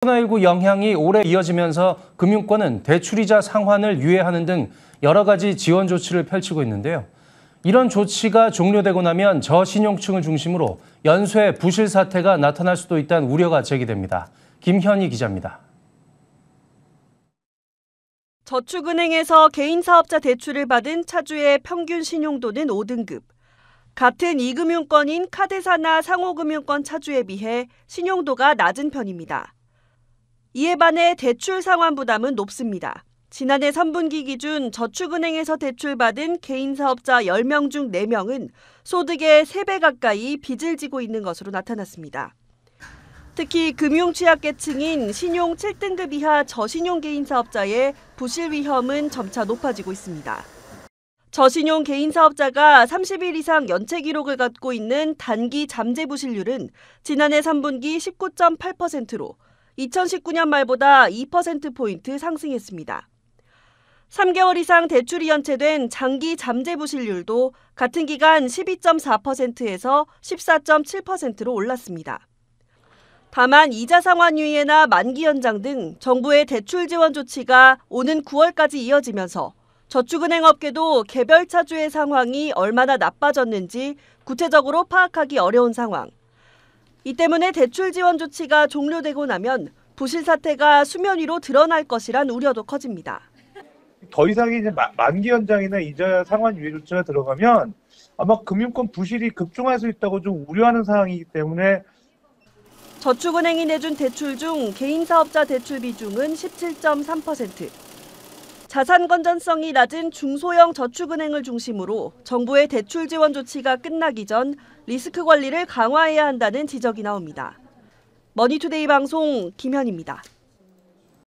코로나19 영향이 오래 이어지면서 금융권은 대출이자 상환을 유예하는 등 여러 가지 지원 조치를 펼치고 있는데요. 이런 조치가 종료되고 나면 저신용층을 중심으로 연쇄 부실 사태가 나타날 수도 있다는 우려가 제기됩니다. 김현희 기자입니다. 저축은행에서 개인사업자 대출을 받은 차주의 평균 신용도는 5등급. 같은 이금융권인 카드사나 상호금융권 차주에 비해 신용도가 낮은 편입니다. 이에 반해 대출 상환 부담은 높습니다. 지난해 3분기 기준 저축은행에서 대출받은 개인사업자 10명 중 4명은 소득의 3배 가까이 빚을 지고 있는 것으로 나타났습니다. 특히 금융 취약계층인 신용 7등급 이하 저신용 개인사업자의 부실 위험은 점차 높아지고 있습니다. 저신용 개인사업자가 30일 이상 연체 기록을 갖고 있는 단기 잠재 부실률은 지난해 3분기 19.8%로 2019년 말보다 2%포인트 상승했습니다. 3개월 이상 대출이 연체된 장기 잠재 부실률도 같은 기간 12.4%에서 14.7%로 올랐습니다. 다만 이자 상환유예나 만기 연장 등 정부의 대출 지원 조치가 오는 9월까지 이어지면서 저축은행 업계도 개별 차주의 상황이 얼마나 나빠졌는지 구체적으로 파악하기 어려운 상황, 이 때문에 대출 지원 조치가 종료되고 나면 부실 사태가 수면 위로 드러날 것이란 우려도 커집니다. 더이상 이제 만기 연장이나 이자 상환 유예 조치가 들어가면 아마 금융권 부실이 급증할 수 있다고 좀 우려하는 상황이기 때문에 저축은행이 내준 대출 중 개인 사업자 대출 비중은 17.3%, 자산 건전성이 낮은 중소형 저축은행을 중심으로 정부의 대출 지원 조치가 끝나기 전 리스크 관리를 강화해야 한다는 지적이 나옵니다. 머니투데이 방송 김현입니다.